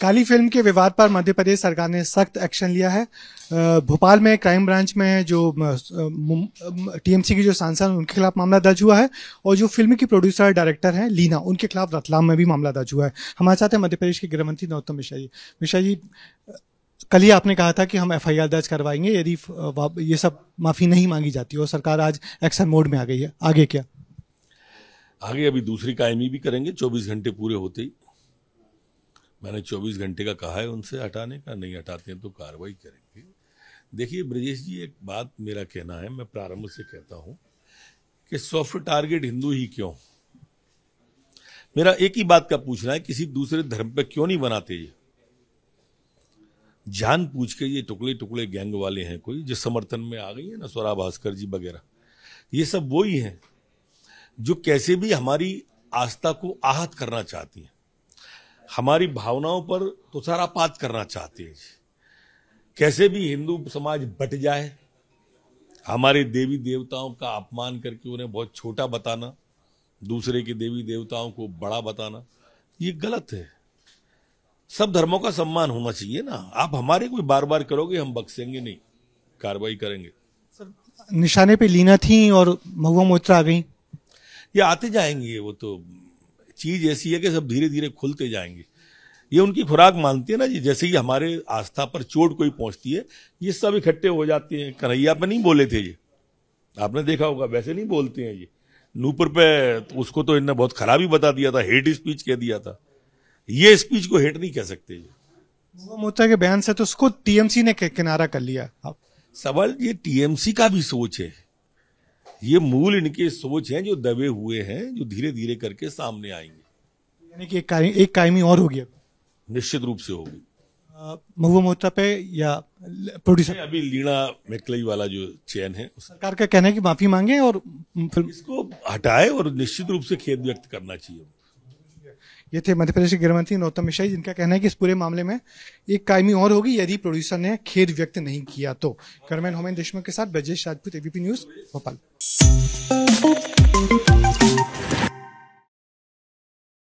काली film के विवाद पर मध्य प्रदेश सरकार ने सख्त एक्शन लिया है भोपाल में क्राइम ब्रांच में जो टीएमसी की जो सांसद उनके खिलाफ मामला दर्ज हुआ है और जो फिल्म की प्रोड्यूसर डायरेक्टर हैं लीना उनके खिलाफ रतलाम में भी मामला दर्ज हुआ है हमारे साथ है मध्य प्रदेश के गृहमंत्री नरोत्तम मिश्रा जी मिश्रा जी कल ही आपने कहा था कि हम एफ दर्ज करवाएंगे यदि ये सब माफी नहीं मांगी जाती और सरकार आज एक्शन मोड में आ गई है आगे क्या आगे अभी दूसरी कायमी भी करेंगे चौबीस घंटे पूरे होते ही मैंने 24 घंटे का कहा है उनसे हटाने का नहीं हटाते हैं तो कार्रवाई करेंगे देखिए ब्रजेश जी एक बात मेरा कहना है मैं प्रारंभ से कहता हूं कि सॉफ्ट टारगेट हिंदू ही क्यों मेरा एक ही बात का पूछना है किसी दूसरे धर्म पे क्यों नहीं बनाते ये जान पूछ के ये टुकड़े टुकड़े गैंग वाले हैं कोई जो समर्थन में आ गई है ना स्वरा भास्कर जी वगैरह ये सब वो ही है जो कैसे भी हमारी आस्था को आहत करना चाहती हैं हमारी भावनाओं पर तुषारापात करना चाहते हैं कैसे भी हिंदू समाज बट जाए हमारे देवी देवताओं का अपमान करके उन्हें बहुत छोटा बताना दूसरे के देवी देवताओं को बड़ा बताना ये गलत है सब धर्मों का सम्मान होना चाहिए ना आप हमारे कोई बार बार करोगे हम बख्सेंगे नहीं कार्रवाई करेंगे सर निशाने पे लीना थी और महुआ मोत्रा आ गई ये आते जाएंगे वो तो चीज़ ऐसी है कि सब धीरे धीरे खुलते जाएंगे ये उनकी खुराक मानती है ना जी जैसे ही हमारे आस्था पर चोट कोई पहुंचती है ये सब इकट्ठे हो जाते हैं कन्हैया पे नहीं बोले थे ये आपने देखा होगा वैसे नहीं बोलते हैं ये नूपुर पे तो उसको तो इनने बहुत खराब ही बता दिया था हेट स्पीच कह दिया था ये स्पीच को हेट नहीं कह सकते ये मोता के बयान से तो उसको टीएमसी ने किनारा कर लिया सवाल ये टीएमसी का भी सोच है ये मूल इनके सोच हैं जो दबे हुए हैं जो धीरे धीरे करके सामने आएंगे यानी कि एक कायमी, और हो गया निश्चित रूप से होगी महुआ मोहता पे या प्रोड्यूसर अभी लीना मैकलई वाला जो चयन है सरकार का कहना है कि माफी मांगे और फिल्म इसको हटाए और निश्चित रूप से खेद व्यक्त करना चाहिए ये थे मध्य प्रदेश के गृह मंत्री नौतम मिश्रा जिनका कहना है कि इस पूरे मामले में एक कायमी और होगी यदि प्रोड्यूसर ने खेद व्यक्त नहीं किया तो करमैन होमेन देशमुख के साथ Brajesh Rajput ABP news Bhopal Música